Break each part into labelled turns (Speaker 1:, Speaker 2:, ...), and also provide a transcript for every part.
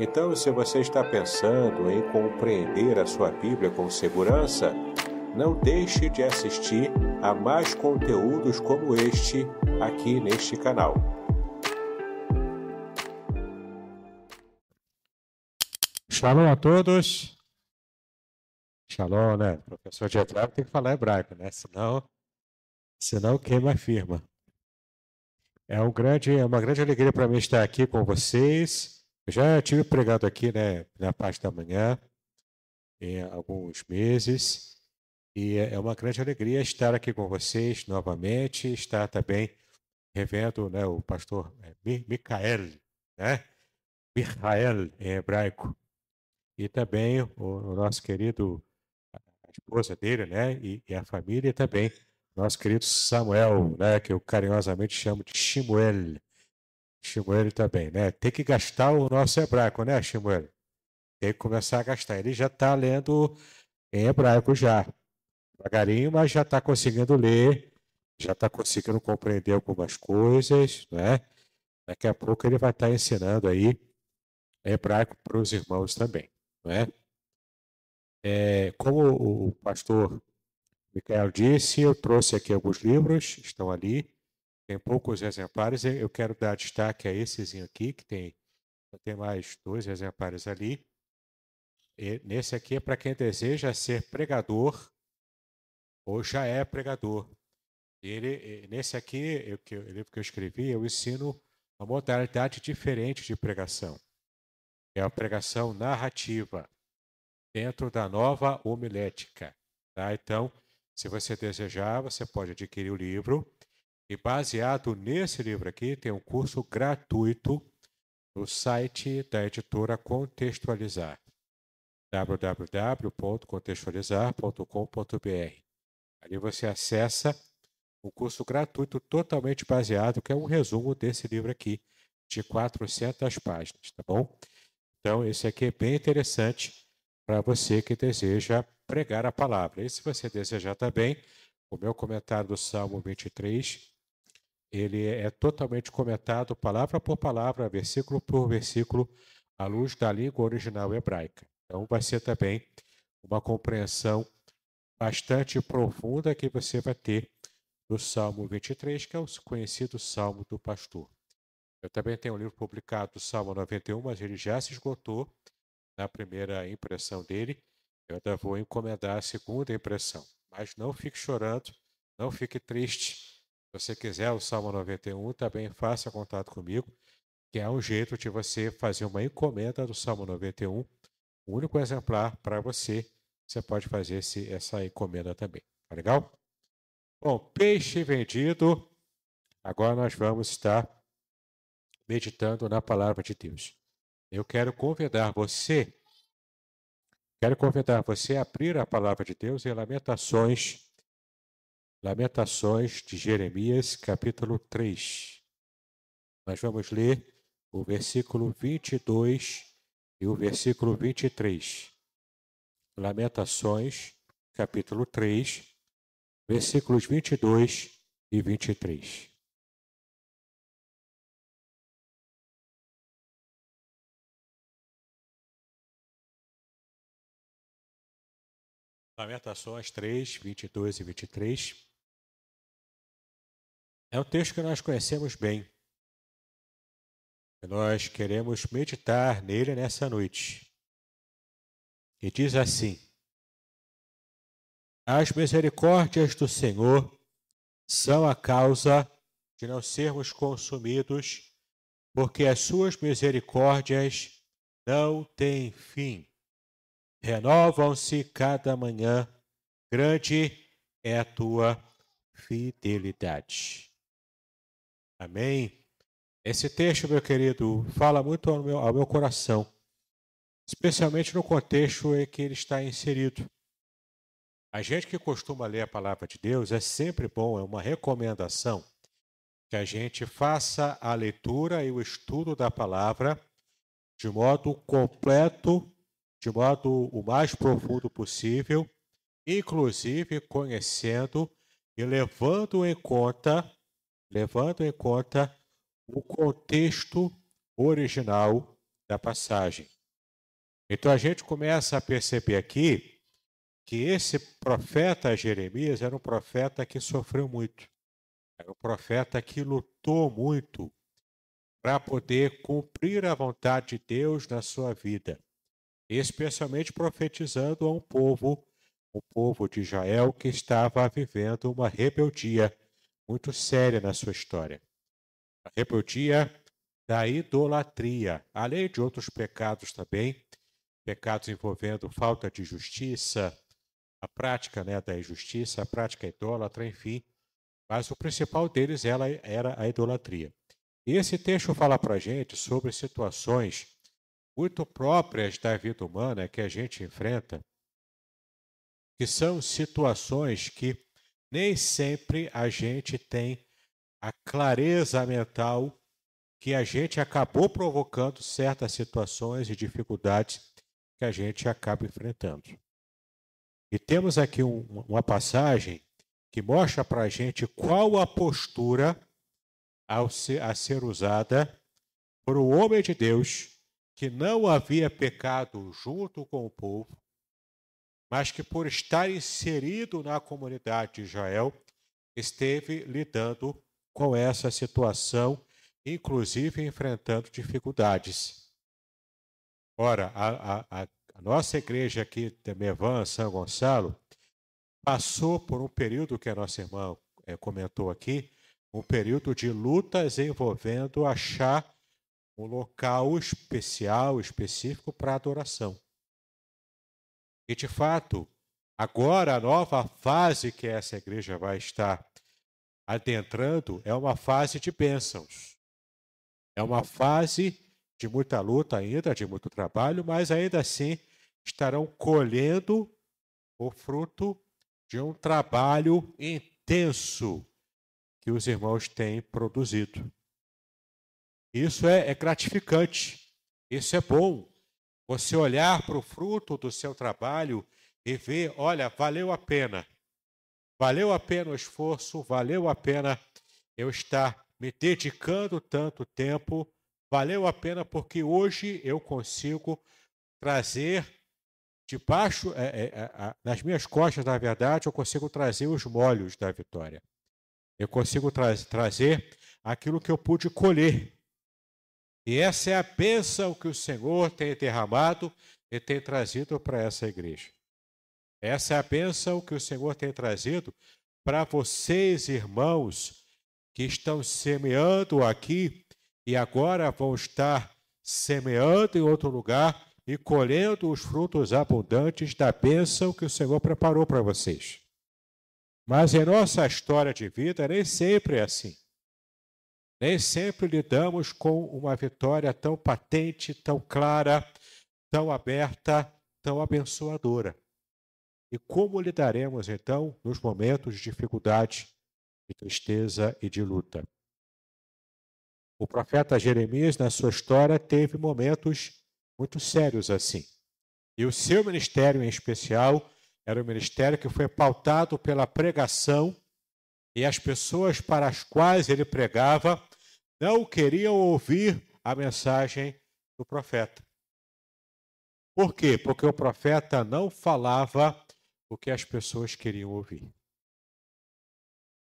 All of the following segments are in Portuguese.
Speaker 1: Então, se você está pensando em compreender a sua Bíblia com segurança, não deixe de assistir a mais conteúdos como este aqui neste canal. Shalom a todos. Shalom, né? O professor de hebraico tem que falar hebraico, né? Senão, senão queima a firma. É, um grande, é uma grande alegria para mim estar aqui com vocês eu já tive pregado aqui né, na parte da manhã, em alguns meses, e é, é uma grande alegria estar aqui com vocês novamente, estar também revendo né, o pastor é, Micael, né? Michael em hebraico, e também o, nosso querido, a esposa dele, né, e, e a família e também, nosso querido Samuel, né, que eu carinhosamente chamo de Shimuel, Shimuel também, né? Tem que gastar o nosso hebraico, né, Shimuel? Tem que começar a gastar. Ele já está lendo em hebraico já. Devagarinho, mas já está conseguindo ler, já está conseguindo compreender algumas coisas, né? Daqui a pouco ele vai estar tá ensinando aí hebraico para os irmãos também, né? É, como o pastor Michael disse, eu trouxe aqui alguns livros, estão ali tem poucos exemplares. Eu quero dar destaque a essezinho aqui, que tem, tem mais dois exemplares ali. E nesse aqui é para quem deseja ser pregador ou já é pregador. Ele, nesse aqui, eu, que, livro que eu escrevi, eu ensino uma modalidade diferente de pregação. É a pregação narrativa dentro da nova homilética. Tá? Então, se você desejar, você pode adquirir o livro e baseado nesse livro aqui, tem um curso gratuito no site da editora Contextualizar, www.contextualizar.com.br. Ali você acessa um curso gratuito totalmente baseado, que é um resumo desse livro aqui, de 400 páginas, tá bom? Então, esse aqui é bem interessante para você que deseja pregar a palavra. E se você desejar também, o meu comentário do Salmo 23 ele é totalmente comentado palavra por palavra, versículo por versículo, à luz da língua original hebraica. Então, vai ser também uma compreensão bastante profunda que você vai ter do Salmo 23, que é o conhecido Salmo do Pastor. Eu também tenho um livro publicado do Salmo 91, mas ele já se esgotou na primeira impressão dele. Eu ainda vou encomendar a segunda impressão. Mas não fique chorando, não fique triste se você quiser o Salmo 91, também faça contato comigo, que é um jeito de você fazer uma encomenda do Salmo 91, um único exemplar para você. Você pode fazer esse, essa encomenda também. Tá legal? Bom, peixe vendido. Agora nós vamos estar meditando na palavra de Deus. Eu quero convidar você, quero convidar você a abrir a palavra de Deus em Lamentações Lamentações de Jeremias, capítulo 3. Nós vamos ler o versículo 22 e o versículo 23. Lamentações,
Speaker 2: capítulo 3, versículos 22 e 23. Lamentações 3, 22 e 23. É um texto que
Speaker 1: nós conhecemos bem. Nós queremos meditar nele nessa noite. E diz assim: As misericórdias do Senhor são a causa de não sermos consumidos, porque as suas misericórdias não têm fim. Renovam-se cada manhã, grande é a tua fidelidade. Amém. Esse texto, meu querido, fala muito ao meu, ao meu coração, especialmente no contexto em que ele está inserido. A gente que costuma ler a palavra de Deus é sempre bom, é uma recomendação que a gente faça a leitura e o estudo da palavra de modo completo, de modo o mais profundo possível, inclusive conhecendo e levando em conta levando em conta o contexto original da passagem. Então a gente começa a perceber aqui que esse profeta Jeremias era um profeta que sofreu muito, era um profeta que lutou muito para poder cumprir a vontade de Deus na sua vida, especialmente profetizando a um povo, o povo de Israel que estava vivendo uma rebeldia muito séria na sua história. a rebeldia da idolatria, além de outros pecados também, pecados envolvendo falta de justiça, a prática né, da injustiça, a prática idólatra, enfim. Mas o principal deles ela, era a idolatria. E esse texto fala para a gente sobre situações muito próprias da vida humana que a gente enfrenta, que são situações que nem sempre a gente tem a clareza mental que a gente acabou provocando certas situações e dificuldades que a gente acaba enfrentando. E temos aqui um, uma passagem que mostra para a gente qual a postura ser, a ser usada por um homem de Deus que não havia pecado junto com o povo, mas que, por estar inserido na comunidade de Israel, esteve lidando com essa situação, inclusive enfrentando dificuldades. Ora, a, a, a nossa igreja aqui de São Gonçalo, passou por um período que a nossa irmã é, comentou aqui, um período de lutas envolvendo achar um local especial, específico para adoração. E de fato, agora a nova fase que essa igreja vai estar adentrando é uma fase de bênçãos. É uma fase de muita luta ainda, de muito trabalho, mas ainda assim estarão colhendo o fruto de um trabalho intenso que os irmãos têm produzido. Isso é, é gratificante, isso é bom, você olhar para o fruto do seu trabalho e ver, olha, valeu a pena. Valeu a pena o esforço, valeu a pena eu estar me dedicando tanto tempo, valeu a pena porque hoje eu consigo trazer debaixo, é, é, é, nas minhas costas, na verdade, eu consigo trazer os molhos da vitória. Eu consigo tra trazer aquilo que eu pude colher e essa é a bênção que o Senhor tem derramado e tem trazido para essa igreja. Essa é a bênção que o Senhor tem trazido para vocês, irmãos, que estão semeando aqui e agora vão estar semeando em outro lugar e colhendo os frutos abundantes da bênção que o Senhor preparou para vocês. Mas em nossa história de vida nem sempre é assim. Nem sempre lidamos com uma vitória tão patente, tão clara, tão aberta, tão abençoadora. E como lidaremos, então, nos momentos de dificuldade, de tristeza e de luta? O profeta Jeremias, na sua história, teve momentos muito sérios assim. E o seu ministério, em especial, era um ministério que foi pautado pela pregação, e as pessoas para as quais ele pregava não queriam ouvir a mensagem do profeta. Por quê? Porque o profeta não falava o que as pessoas queriam ouvir.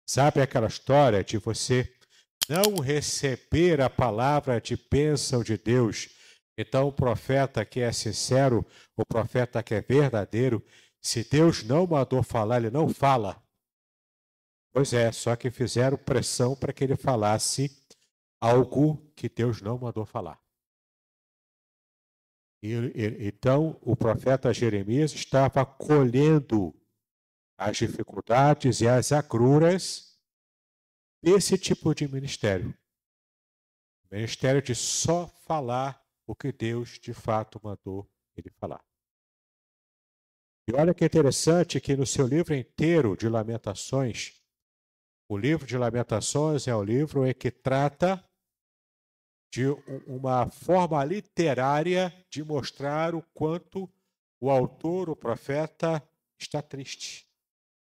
Speaker 1: Sabe aquela história de você não receber a palavra de bênção de Deus? Então, o profeta que é sincero, o profeta que é verdadeiro, se Deus não mandou falar, ele não fala. Pois é, só que fizeram pressão para que ele falasse
Speaker 2: algo
Speaker 1: que Deus não mandou falar. então, o profeta Jeremias estava colhendo as dificuldades e as agruras desse tipo de ministério. Ministério de só falar o que Deus de fato mandou ele falar. E olha que interessante que no seu livro inteiro de Lamentações, o livro de Lamentações é o livro em que trata de uma forma literária de mostrar o quanto o autor, o profeta, está triste,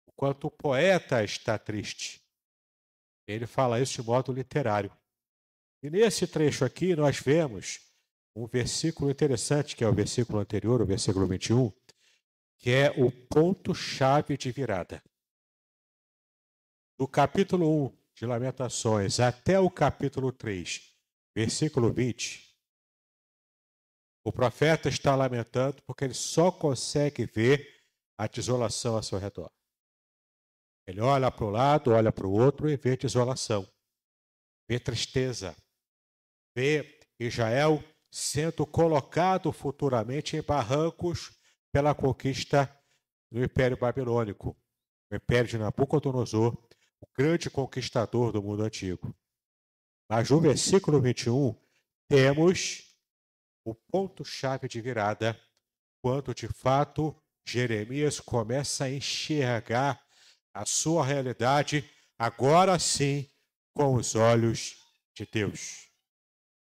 Speaker 1: o quanto o poeta está triste. Ele fala isso de modo literário. E nesse trecho aqui nós vemos um versículo interessante, que é o versículo anterior, o versículo 21, que é o ponto-chave de virada. Do capítulo 1 de Lamentações até o capítulo 3 versículo 20, o profeta está lamentando porque ele só consegue ver a desolação a seu redor. Ele olha para um lado, olha para o outro e vê desolação, vê tristeza, vê Israel sendo colocado futuramente em barrancos pela conquista do Império Babilônico, o Império de Nabucodonosor, o grande conquistador do mundo antigo. Mas no versículo 21, temos o ponto-chave de virada, quando de fato Jeremias começa a enxergar a sua realidade, agora sim, com os olhos de Deus.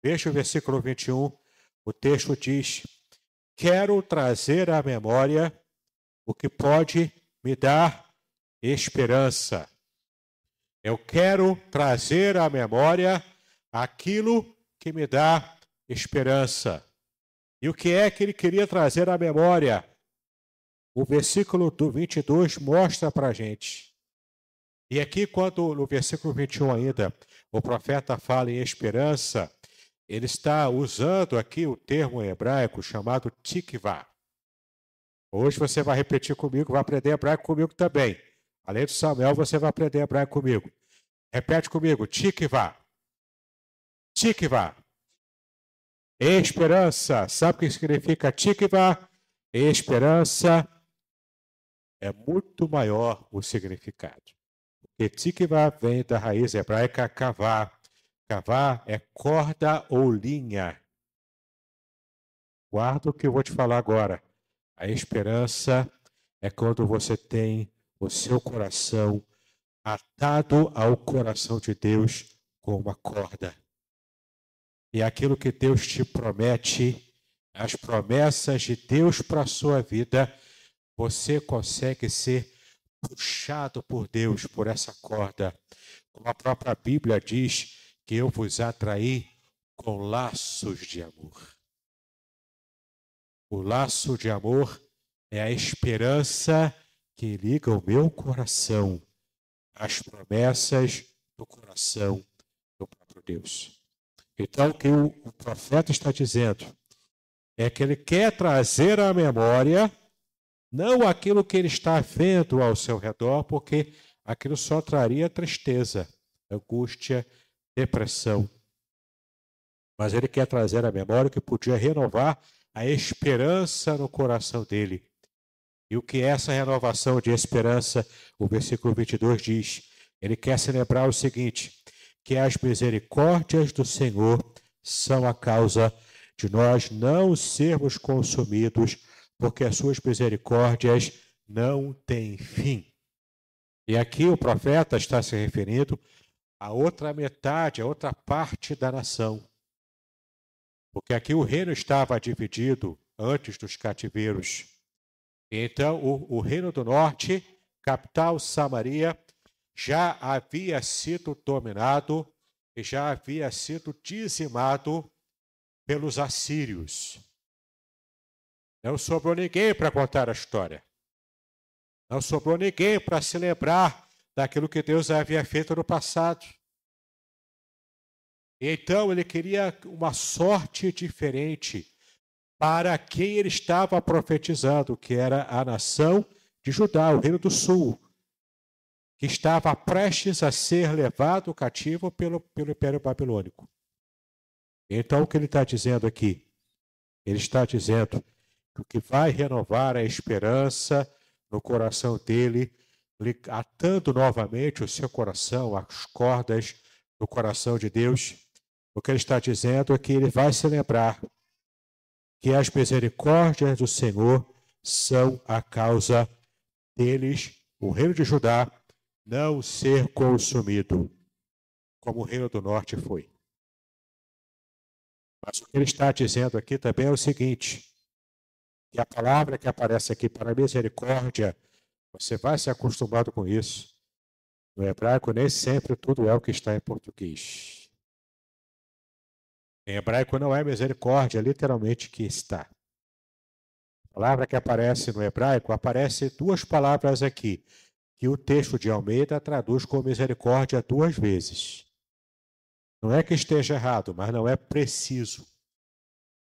Speaker 1: Veja o versículo 21, o texto diz: Quero trazer à memória o que pode me dar esperança. Eu quero trazer à memória aquilo que me dá esperança. E o que é que ele queria trazer à memória? O versículo do 22 mostra para a gente. E aqui, quando no versículo 21 ainda, o profeta fala em esperança, ele está usando aqui o termo hebraico chamado tikvah. Hoje você vai repetir comigo, vai aprender hebraico comigo também. Além do Samuel, você vai aprender hebraico comigo. Repete comigo, tikvah. Tikva. Esperança. Sabe o que significa Tikva? Esperança é muito maior o significado. Porque Tikva vem da raiz hebraica kavá. Kavá é corda ou linha. Guarda o que eu vou te falar agora. A esperança é quando você tem o seu coração atado ao coração de Deus com uma corda e aquilo que Deus te promete, as promessas de Deus para a sua vida, você consegue ser puxado por Deus por essa corda. Como a própria Bíblia diz que eu vos atraí com laços de amor. O laço de amor é a esperança que liga o meu coração às promessas do coração do próprio Deus. Então, o que o, profeta está dizendo é que ele quer trazer à memória não aquilo que ele está vendo ao seu redor, porque aquilo só traria tristeza, angústia, depressão. Mas ele quer trazer à memória o que podia renovar a esperança no coração dele. E o que é essa renovação de esperança? O versículo 22 diz: ele quer celebrar o seguinte: que as misericórdias do Senhor são a causa de nós não sermos consumidos, porque as suas misericórdias não têm fim. E aqui o profeta está se referindo à outra metade, à outra parte da nação. Porque aqui o reino estava dividido antes dos cativeiros. Então, o, o reino do norte, capital Samaria, já havia sido dominado e já havia sido dizimado pelos assírios. Não sobrou ninguém para contar a história. Não sobrou ninguém para se lembrar daquilo que Deus havia feito no passado. então ele queria uma sorte diferente para quem ele estava profetizando, que era a nação de Judá, o reino do sul que estava prestes a ser levado cativo pelo, pelo Império Babilônico. Então, o que ele está dizendo aqui? Ele está dizendo que o que vai renovar é a esperança no coração dele, atando novamente o seu coração, as cordas do coração de Deus, o que ele está dizendo é que ele vai se lembrar que as misericórdias do Senhor são a causa deles, o reino de Judá não ser consumido, como o Reino do Norte foi. Mas o que ele está dizendo aqui também é o seguinte: que a palavra que aparece aqui para misericórdia, você vai se acostumado com isso. No hebraico, nem sempre tudo é o que está em português. Em hebraico, não é misericórdia, literalmente, que está. A palavra que aparece no hebraico, aparece duas palavras aqui que o texto de Almeida traduz com misericórdia duas vezes. Não é que esteja errado, mas não é preciso.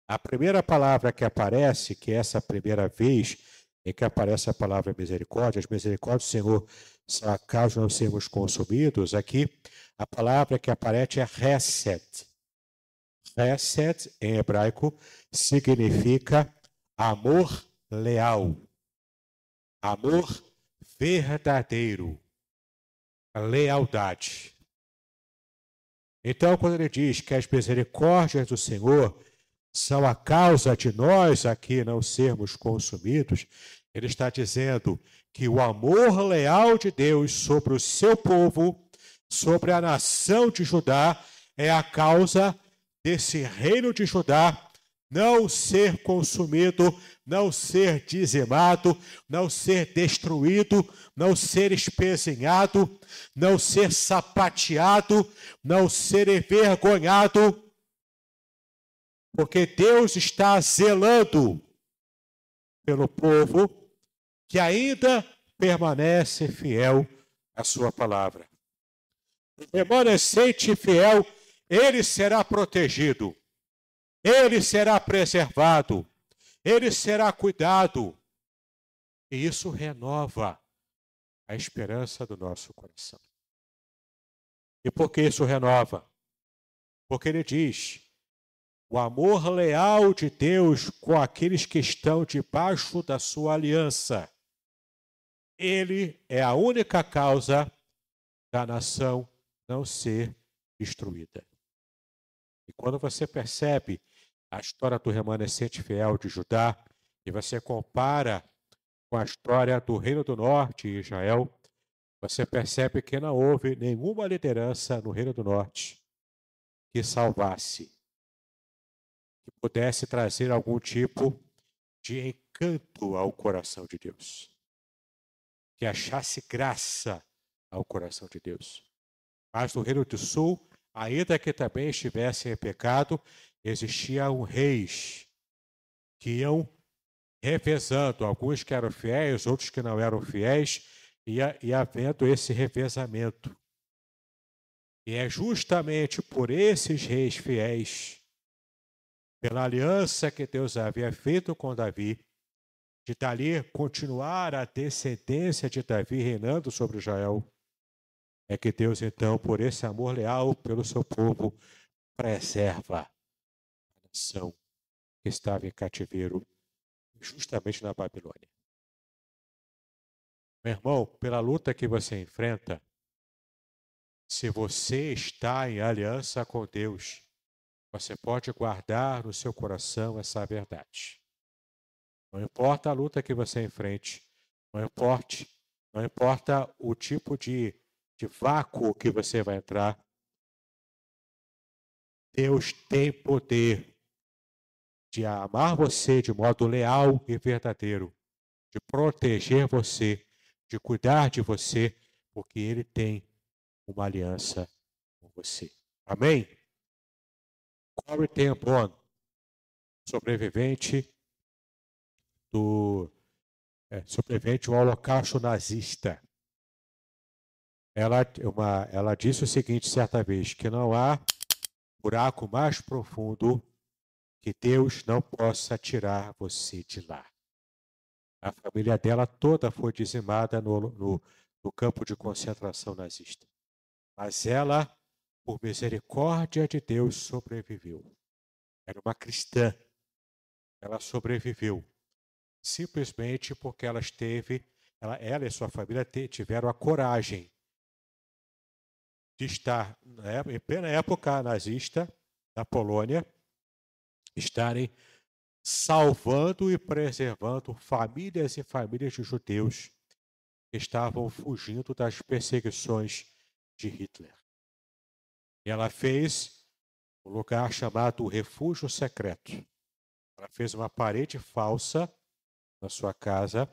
Speaker 1: A primeira palavra que aparece, que é essa primeira vez em que aparece a palavra misericórdia, as misericórdias do Senhor, caso não sermos consumidos, aqui a palavra que aparece é reset. Reset, em hebraico, significa amor leal. Amor verdadeiro, a lealdade. Então, quando ele diz que as misericórdias do Senhor são a causa de nós aqui não sermos consumidos, ele está dizendo que o amor leal de Deus sobre o seu povo, sobre a nação de Judá, é a causa desse reino de Judá não ser consumido, não ser dizimado, não ser destruído, não ser espezinhado, não ser sapateado, não ser envergonhado, porque Deus está zelando pelo povo que ainda permanece fiel à sua palavra. Permanecente remanescente fiel, ele será protegido ele será preservado, ele será cuidado. E isso renova a esperança do nosso coração. E por que isso renova? Porque ele diz: o amor leal de Deus com aqueles que estão debaixo da sua aliança. Ele é a única causa da nação não ser destruída. E quando você percebe a história do remanescente fiel de Judá e você compara com a história do Reino do Norte e Israel, você percebe que não houve nenhuma liderança no Reino do Norte que salvasse, que pudesse trazer algum tipo de encanto ao coração de Deus, que achasse graça ao coração de Deus. Mas no Reino do Sul, ainda que também estivesse em pecado, existiam reis que iam revezando, alguns que eram fiéis, outros que não eram fiéis, e havendo esse revezamento. E é justamente por esses reis fiéis, pela aliança que Deus havia feito com Davi, de dali continuar a descendência de Davi reinando sobre Israel, é que Deus, então, por esse amor leal pelo seu povo, preserva nação que estava em cativeiro justamente na Babilônia. Meu irmão, pela luta que você enfrenta, se você está em aliança com Deus, você pode guardar no seu coração essa verdade. Não importa a luta que você enfrente, não importa, não importa o tipo de, de vácuo que você vai entrar, Deus tem poder de amar você de modo leal e verdadeiro, de proteger você, de cuidar de você, porque ele tem uma aliança com você. Amém? Corey é Ten sobrevivente do é, sobrevivente do holocausto nazista. Ela, uma, ela disse o seguinte certa vez, que não há buraco mais profundo que Deus não possa tirar você de lá. A família dela toda foi dizimada no, no, no campo de concentração nazista. Mas ela, por misericórdia de Deus, sobreviveu. Era uma cristã. Ela sobreviveu. Simplesmente porque ela esteve, ela, ela e sua família tiveram a coragem de estar na em plena época nazista, na Polônia, estarem salvando e preservando famílias e famílias de judeus que estavam fugindo das perseguições de Hitler. Ela fez um lugar chamado Refúgio Secreto. Ela fez uma parede falsa na sua casa.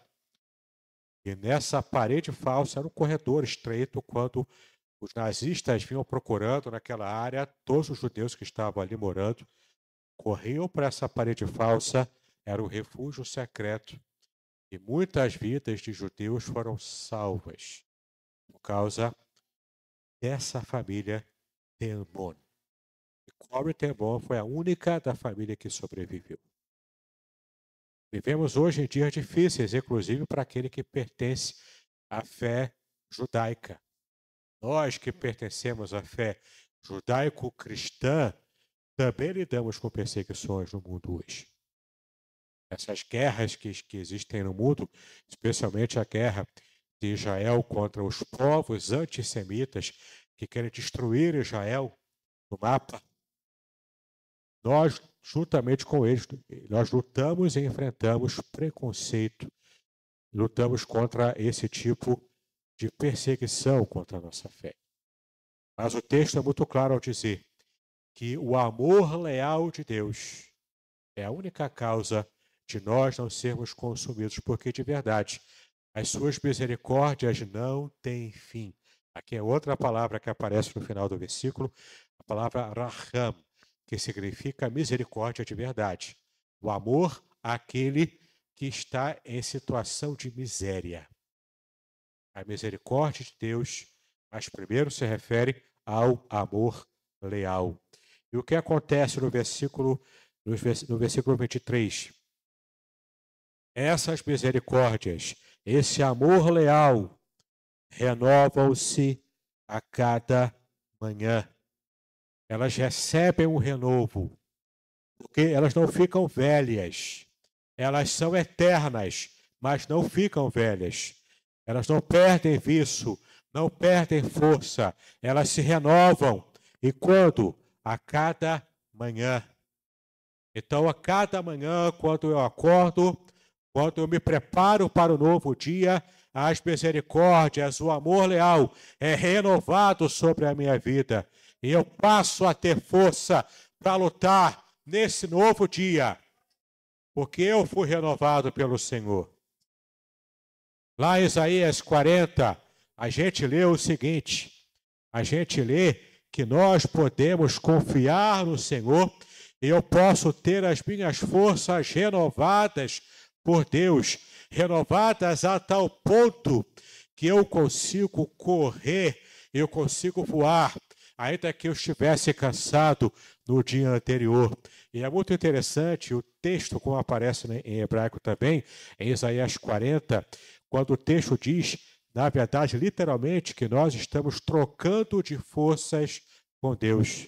Speaker 1: E nessa parede falsa era um corredor estreito quando os nazistas vinham procurando naquela área todos os judeus que estavam ali morando correu para essa parede falsa, era o refúgio secreto, e muitas vidas de judeus foram salvas por causa dessa família Tembon. E Cobre Tembon foi a única da família que sobreviveu. Vivemos hoje em dias difíceis, inclusive para aquele que pertence à fé judaica. Nós que pertencemos à fé judaico-cristã, também lidamos com perseguições no mundo hoje. Essas guerras que, que existem no mundo, especialmente a guerra de Israel contra os povos antissemitas que querem destruir Israel no mapa, nós, juntamente com eles, nós lutamos e enfrentamos preconceito, lutamos contra esse tipo de perseguição contra a nossa fé. Mas o texto é muito claro ao dizer que o amor leal de Deus é a única causa de nós não sermos consumidos, porque de verdade as suas misericórdias não têm fim. Aqui é outra palavra que aparece no final do versículo, a palavra raham, que significa misericórdia de verdade. O amor àquele que está em situação de miséria. A misericórdia de Deus, mas primeiro se refere ao amor leal e o que acontece no versículo, no versículo 23? Essas misericórdias, esse amor leal, renovam-se a cada manhã. Elas recebem um renovo, porque elas não ficam velhas. Elas são eternas, mas não ficam velhas. Elas não perdem viço, não perdem força, elas se renovam. E quando? a cada manhã. Então, a cada manhã, quando eu acordo, quando eu me preparo para o novo dia, as misericórdias, o amor leal é renovado sobre a minha vida. E eu passo a ter força para lutar nesse novo dia, porque eu fui renovado pelo Senhor. Lá em Isaías 40, a gente lê o seguinte: a gente lê que nós podemos confiar no Senhor e eu posso ter as minhas forças renovadas por Deus, renovadas a tal ponto que eu consigo correr, eu consigo voar, ainda que eu estivesse cansado no dia anterior. E é muito interessante o texto, como aparece em hebraico também, em Isaías 40, quando o texto diz na verdade, literalmente, que nós estamos trocando de forças com Deus.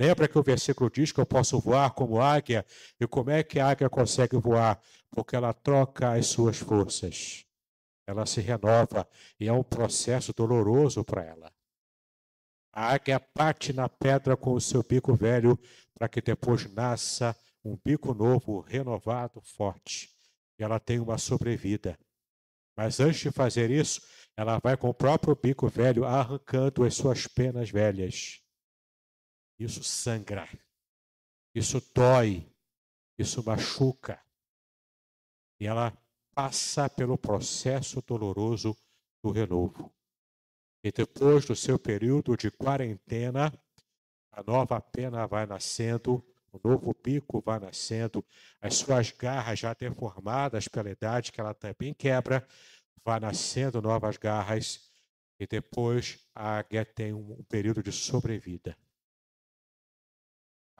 Speaker 1: Lembra que o versículo diz que eu posso voar como águia? E como é que a águia consegue voar? Porque ela troca as suas forças. Ela se renova e é um processo doloroso para ela. A águia bate na pedra com o seu bico velho para que depois nasça um bico novo, renovado, forte. E ela tem uma sobrevida. Mas antes de fazer isso, ela vai com o próprio bico velho arrancando as suas penas velhas. Isso sangra, isso dói, isso machuca. E ela passa pelo processo doloroso do renovo. E depois do seu período de quarentena, a nova pena vai nascendo um novo bico vai nascendo, as suas garras já deformadas pela idade, que ela também quebra, vai nascendo novas garras, e depois a águia tem um período de sobrevida.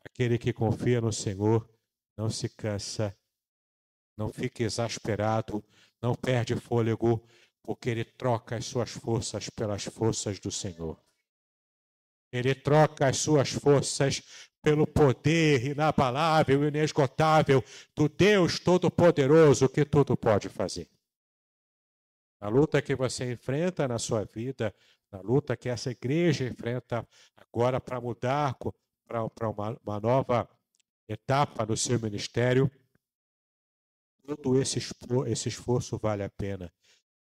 Speaker 1: Aquele que confia no Senhor não se cansa, não fica exasperado, não perde fôlego, porque ele troca as suas forças pelas forças do Senhor. Ele troca as suas forças pelo poder inabalável, inesgotável do Deus Todo-Poderoso que tudo pode fazer. Na luta que você enfrenta na sua vida, na luta que essa igreja enfrenta agora para mudar para uma, uma nova etapa no seu ministério, todo esse, esse esforço vale a pena.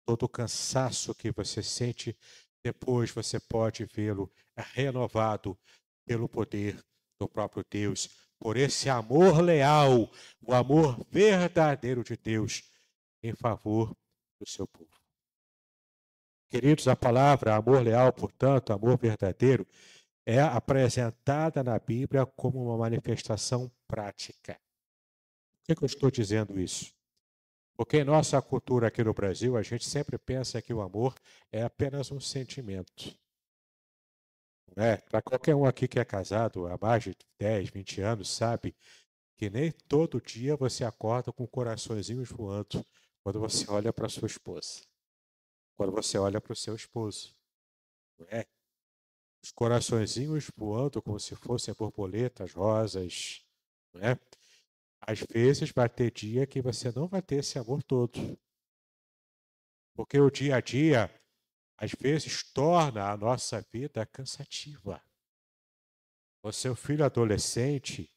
Speaker 1: Todo o cansaço que você sente, depois você pode vê-lo renovado pelo poder do próprio Deus, por esse amor leal, o amor verdadeiro de Deus em favor do seu povo. Queridos, a palavra amor leal, portanto, amor verdadeiro, é apresentada na Bíblia como uma manifestação prática. Por que, que eu estou dizendo isso? Porque em nossa cultura aqui no Brasil, a gente sempre pensa que o amor é apenas um sentimento né? Para qualquer um aqui que é casado há mais de 10, 20 anos, sabe que nem todo dia você acorda com coraçõezinhos voando quando você olha para sua esposa, quando você olha para o seu esposo. Né? Os coraçõezinhos voando como se fossem borboletas, rosas. Né? Às vezes vai ter dia que você não vai ter esse amor todo. Porque o dia a dia às vezes torna a nossa vida cansativa. O seu filho adolescente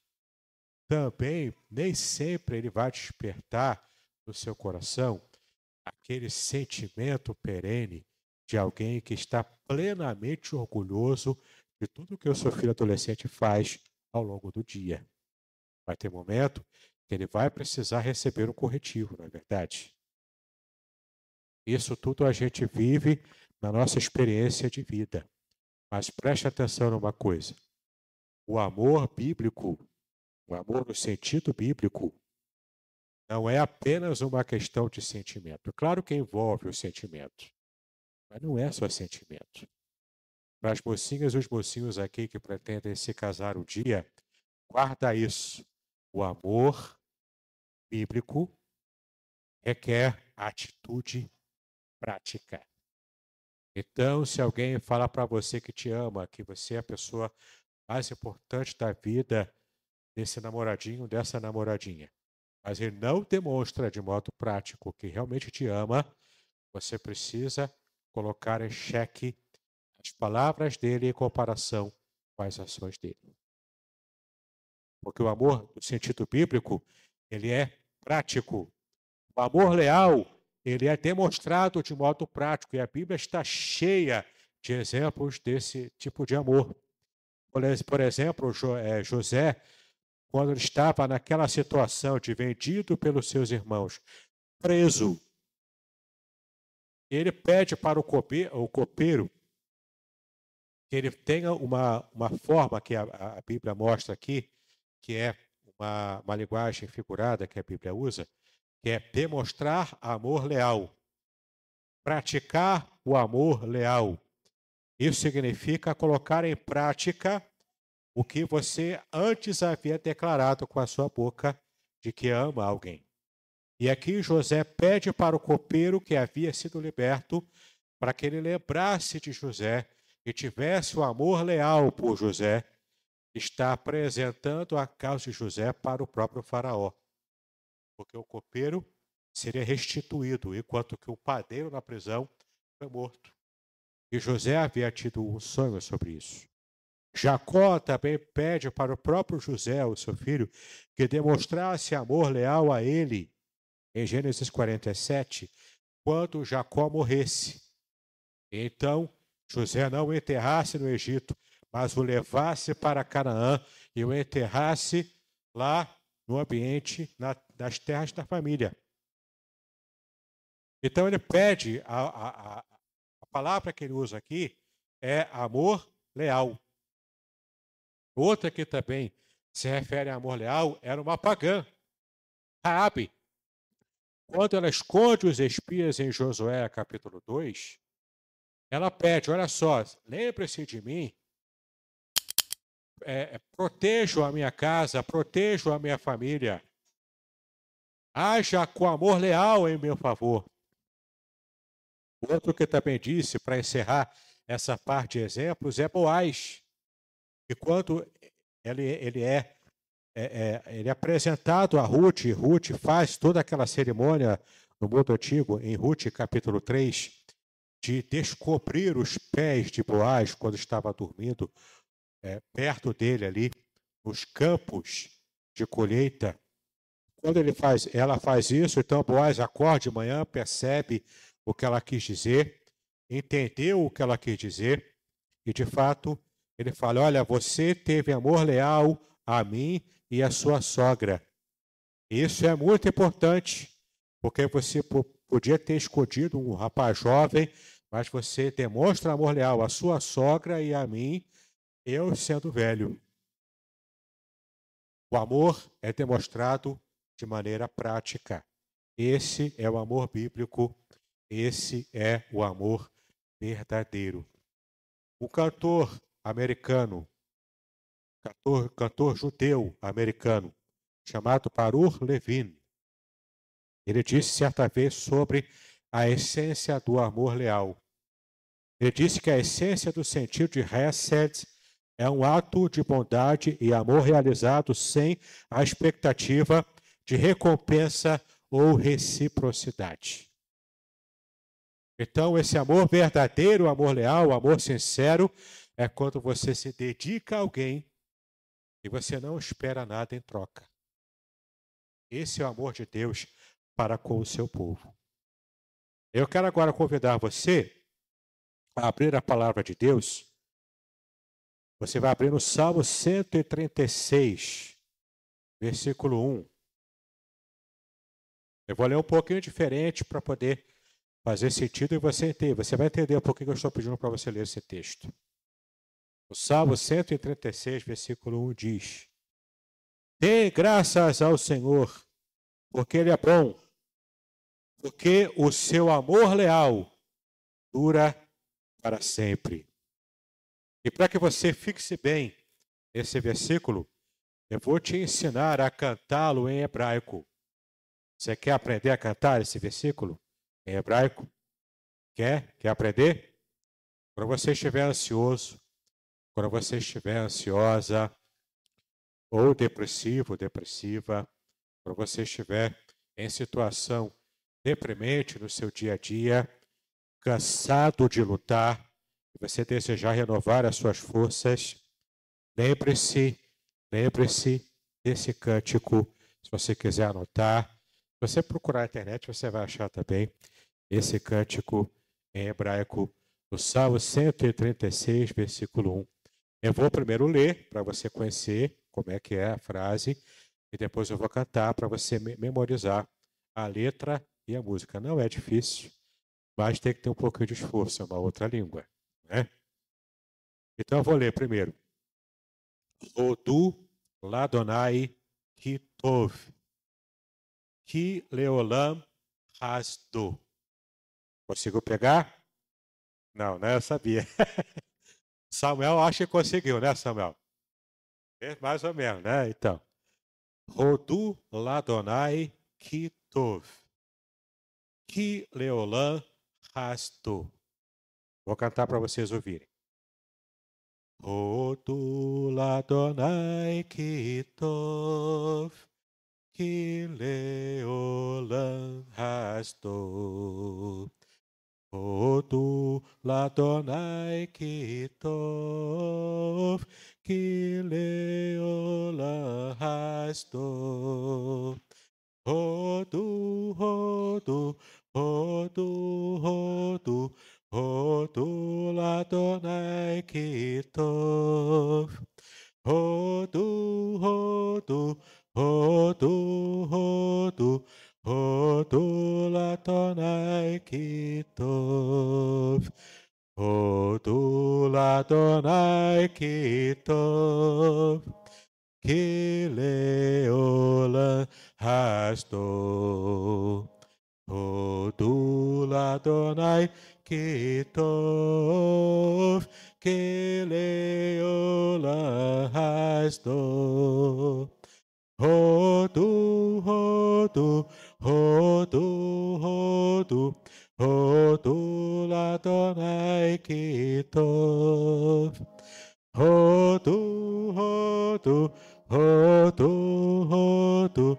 Speaker 1: também, nem sempre ele vai despertar no seu coração aquele sentimento perene de alguém que está plenamente orgulhoso de tudo que o seu filho adolescente faz ao longo do dia. Vai ter momento que ele vai precisar receber um corretivo, não é verdade? Isso tudo a gente vive na nossa experiência de vida. Mas preste atenção numa coisa: o amor bíblico, o amor no sentido bíblico, não é apenas uma questão de sentimento. Claro que envolve o sentimento, mas não é só sentimento. Para as mocinhas e os mocinhos aqui que pretendem se casar um dia, guarda isso. O amor bíblico requer atitude prática. Então, se alguém falar para você que te ama, que você é a pessoa mais importante da vida desse namoradinho, dessa namoradinha, mas ele não demonstra de modo prático que realmente te ama, você precisa colocar em xeque as palavras dele em comparação com as ações dele. Porque o amor, no sentido bíblico, ele é prático. O amor leal ele é demonstrado de modo prático e a Bíblia está cheia de exemplos desse tipo de amor. Por exemplo, é, José, quando ele estava naquela situação de vendido pelos seus irmãos, preso, ele pede para o copeiro que ele tenha uma, uma forma que a, a Bíblia mostra aqui, que é uma, uma linguagem figurada que a Bíblia usa, que é demonstrar amor leal, praticar o amor leal. Isso significa colocar em prática o que você antes havia declarado com a sua boca de que ama alguém. E aqui José pede para o copeiro que havia sido liberto para que ele lembrasse de José e tivesse o amor leal por José, está apresentando a causa de José para o próprio Faraó porque o copeiro seria restituído, enquanto que o padeiro na prisão foi morto. E José havia tido um sonho sobre isso. Jacó também pede para o próprio José, o seu filho, que demonstrasse amor leal a ele, em Gênesis 47, quando Jacó morresse. Então, José não o enterrasse no Egito, mas o levasse para Canaã e o enterrasse lá no ambiente, na das terras da família. Então ele pede, a, a, a palavra que ele usa aqui é amor leal. Outra que também se refere a amor leal era uma pagã, Raabe. Quando ela esconde os espias em Josué capítulo 2, ela pede, olha só, lembre-se de mim, é, é, protejo a minha casa, protejo a minha família. Haja com amor leal em meu favor. Outro que também disse, para encerrar essa parte de exemplos, é Boaz, E quando ele, ele é, é, é, ele é apresentado a Ruth, Ruth faz toda aquela cerimônia no mundo antigo, em Ruth capítulo 3, de descobrir os pés de Boaz quando estava dormindo, é, perto dele ali, nos campos de colheita. Quando ele faz, ela faz isso, então Boaz acorda de manhã, percebe o que ela quis dizer, entendeu o que ela quis dizer, e de fato ele fala: Olha, você teve amor leal a mim e à sua sogra. Isso é muito importante, porque você podia ter escondido um rapaz jovem, mas você demonstra amor leal à sua sogra e a mim, eu sendo velho. O amor é demonstrado de maneira prática. Esse é o amor bíblico, esse é o amor verdadeiro. O cantor americano, cantor, cantor judeu americano, chamado Parur Levin, ele disse certa vez sobre a essência do amor leal. Ele disse que a essência do sentido de Hesed é um ato de bondade e amor realizado sem a expectativa de recompensa ou reciprocidade. Então, esse amor verdadeiro, amor leal, amor sincero, é quando você se dedica a alguém e você não espera nada em troca. Esse é o amor de Deus para com o seu povo. Eu quero agora convidar você a abrir a palavra de Deus. Você vai abrir no Salmo 136, versículo 1. Eu vou ler um pouquinho diferente para poder fazer sentido e você entender. Você vai entender por que eu estou pedindo para você ler esse texto. O Salmo 136, versículo 1 diz: Dê graças ao Senhor, porque Ele é bom, porque o seu amor leal dura para sempre. E para que você fixe bem esse versículo, eu vou te ensinar a cantá-lo em hebraico. Você quer aprender a cantar esse versículo em hebraico? Quer? Quer aprender? Quando você estiver ansioso, quando você estiver ansiosa, ou depressivo, depressiva, quando você estiver em situação deprimente no seu dia a dia, cansado de lutar, e você desejar renovar as suas forças, lembre-se, lembre-se desse cântico, se você quiser anotar, você procurar na internet, você vai achar também esse cântico em hebraico o Salmo 136, versículo 1. Eu vou primeiro ler para você conhecer como é que é a frase e depois eu vou cantar para você memorizar a letra e a música. Não é difícil, mas tem que ter um pouquinho de esforço, é uma outra língua, né? Então eu vou ler primeiro. Odu Ladonai Kitov. Ki leolam hasdu. Conseguiu pegar? Não, né? Eu sabia. Samuel acha que conseguiu, né, Samuel? É mais ou menos, né? Então. Rodu ladonai kitov. Ki leolam rastu. Vou cantar para vocês ouvirem. Rodu ladonai kitov. Chileolan hasto. Otu latonai kitov, Chileolan hasto. o otu, o otu, otu latonai kitov. Otu, o otu, tu, tu, Hodu, tu, la latonai kitov. tu, la latonai kitov. Kileola hasto. tu, la latonai kitov. Kileola hasto. eki tov. Hodu, hodu, hodu,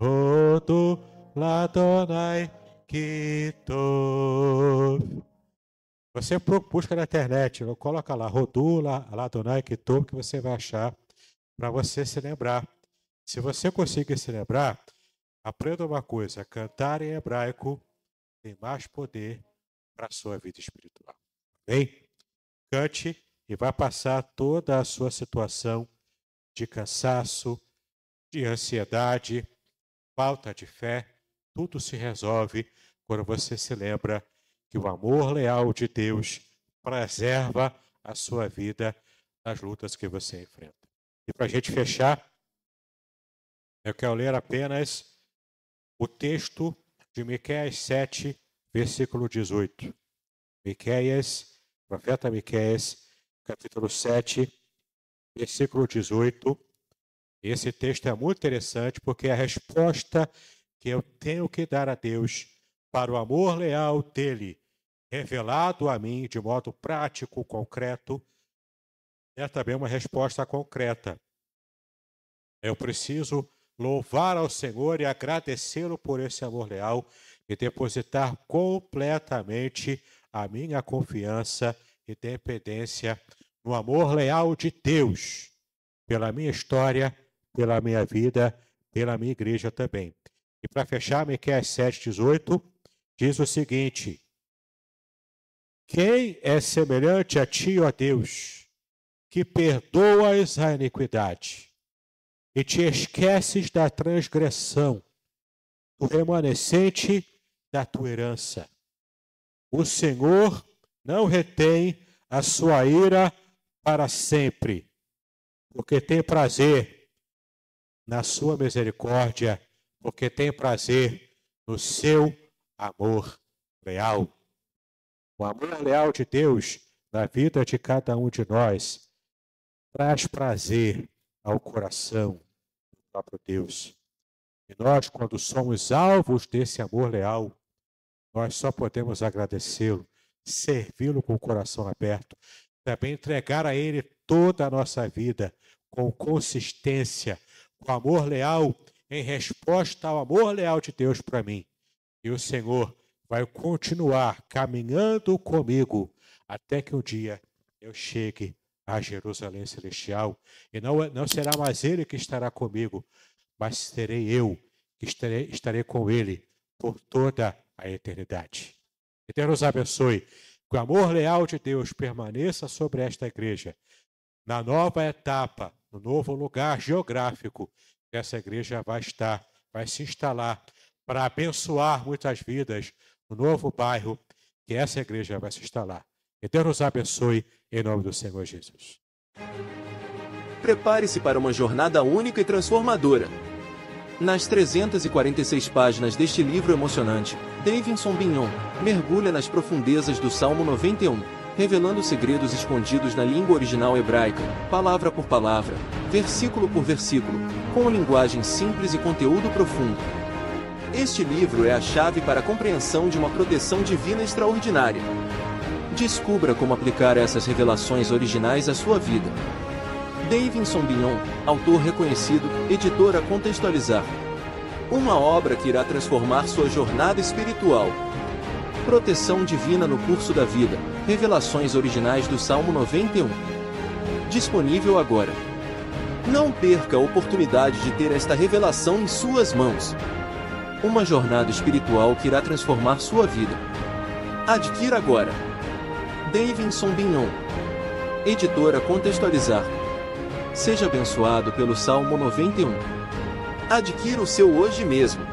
Speaker 1: hodu, ladonai Kito. Você busca na internet, coloca lá, Rodula, Ladonai, Kito, que você vai achar para você se lembrar. Se você conseguir se lembrar, aprenda uma coisa: cantar em hebraico tem mais poder para a sua vida espiritual. Bem, cante e vá passar toda a sua situação de cansaço, de ansiedade, falta de fé, tudo se resolve quando você se lembra que o amor leal de Deus preserva a sua vida nas lutas que você enfrenta. E para a gente fechar, eu quero ler apenas o texto de Miqueias 7, versículo 18. Miqueias profeta Miqueias, capítulo 7, versículo 18. Esse texto é muito interessante porque é a resposta que eu tenho que dar a Deus para o amor leal dele, revelado a mim de modo prático, concreto, é também uma resposta concreta. Eu preciso louvar ao Senhor e agradecê-lo por esse amor leal e depositar completamente a minha confiança e dependência no amor leal de Deus, pela minha história, pela minha vida, pela minha igreja também. E para fechar, Miqueias 7,18 diz o seguinte: Quem é semelhante a ti, ó Deus, que perdoas a iniquidade e te esqueces da transgressão, do remanescente da tua herança? O Senhor não retém a sua ira para sempre, porque tem prazer na sua misericórdia, porque tem prazer no seu amor leal. O amor leal de Deus na vida de cada um de nós traz prazer ao coração do próprio Deus. E nós, quando somos alvos desse amor leal, nós só podemos agradecê-lo, servi-lo com o coração aberto, também entregar a ele toda a nossa vida com consistência, com amor leal, em resposta ao amor leal de Deus para mim. E o Senhor vai continuar caminhando comigo até que um dia eu chegue a Jerusalém Celestial. E não, não será mais ele que estará comigo, mas serei eu que estarei, estarei com ele por toda a eternidade. Que Deus nos abençoe. Que o amor leal de Deus permaneça sobre esta igreja, na nova etapa, no novo lugar geográfico que essa igreja vai estar, vai se instalar, para abençoar muitas vidas no novo bairro que essa igreja vai se instalar. Que Deus nos abençoe, em nome do Senhor Jesus.
Speaker 2: Prepare-se para uma jornada única e transformadora. Nas 346 páginas deste livro emocionante, Davidson Bignon mergulha nas profundezas do Salmo 91, revelando segredos escondidos na língua original hebraica, palavra por palavra, versículo por versículo, com linguagem simples e conteúdo profundo. Este livro é a chave para a compreensão de uma proteção divina extraordinária. Descubra como aplicar essas revelações originais à sua vida. Davidson Bignon, autor reconhecido, editora Contextualizar. Uma obra que irá transformar sua jornada espiritual. Proteção divina no curso da vida. Revelações originais do Salmo 91. Disponível agora. Não perca a oportunidade de ter esta revelação em suas mãos. Uma jornada espiritual que irá transformar sua vida. Adquira agora. Davidson Binon. Editora Contextualizar. Seja abençoado pelo Salmo 91. Adquira o seu hoje mesmo.